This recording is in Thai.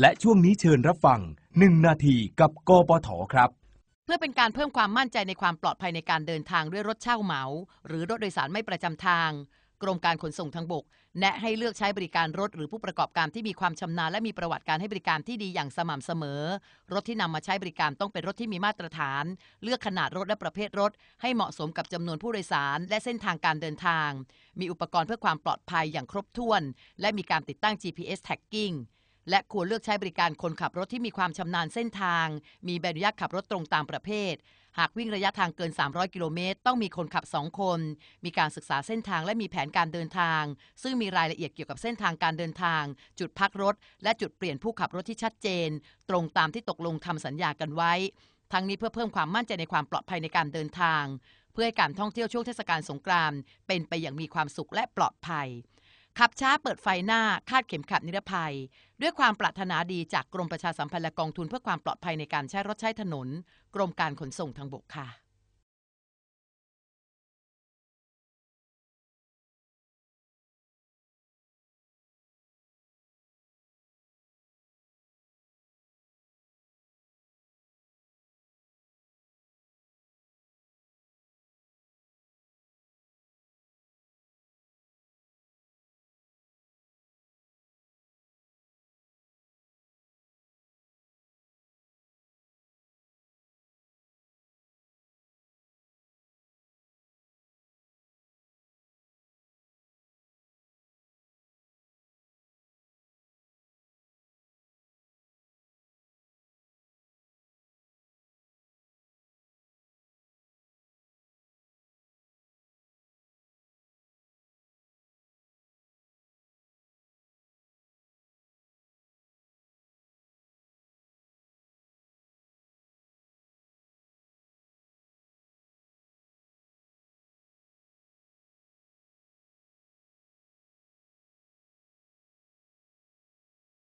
และช่วงนี้เชิญรับฟัง 1 นาทีกับกปทครับ เพื่อเป็นการเพิ่มความมั่นใจในความปลอดภัยในการเดินทางด้วยรถเช่าเหมา หรือรถโดยสารไม่ประจำทางกรมการขนส่งทางบกแนะให้เลือกใช้บริการรถหรือผู้ประกอบการที่มีความชำนาญ และมีประวัติการให้บริการที่ดีอย่างสม่ำเสมอ รถที่นำมาใช้บริการต้องเป็นรถที่มีมาตรฐาน เลือกขนาดรถและประเภทรถ ให้เหมาะสมกับจำนวนผู้โดยสาร และเส้นทางการเดินทาง มีอุปกรณ์เพื่อความปลอดภัยอย่างครบถ้วน และมีการติดตั้ง GPS tagging และควรเลือกใช้บริการคนขับรถที่มีความชำนาญเส้นทาง มีใบอนุญาตขับรถตรงตามประเภท หากวิ่งระยะทางเกิน 300 กิโลเมตรต้องมีคนขับ2คน มีการศึกษาเส้นทางและมีแผนการเดินทาง ซึ่งมีรายละเอียดเกี่ยวกับเส้นทางการเดินทาง จุดพักรถและจุดเปลี่ยนผู้ขับรถที่ชัดเจน ตรงตามที่ตกลงทำสัญญากันไว้ ทั้งนี้เพื่อเพิ่มความมั่นใจในความปลอดภัยในการเดินทาง เพื่อให้การท่องเที่ยวช่วงเทศกาลสงกรานต์เป็นไปอย่างมีความสุขและปลอดภัยขับช้าเปิดไฟหน้าคาดเข็มขัดนิรภัย ด้วยความปรารถนาดีจากกรมประชาสัมพันธ์และกองทุนเพื่อความปลอดภัยในการใช้รถใช้ถนน กรมการขนส่งทางบกค่ะ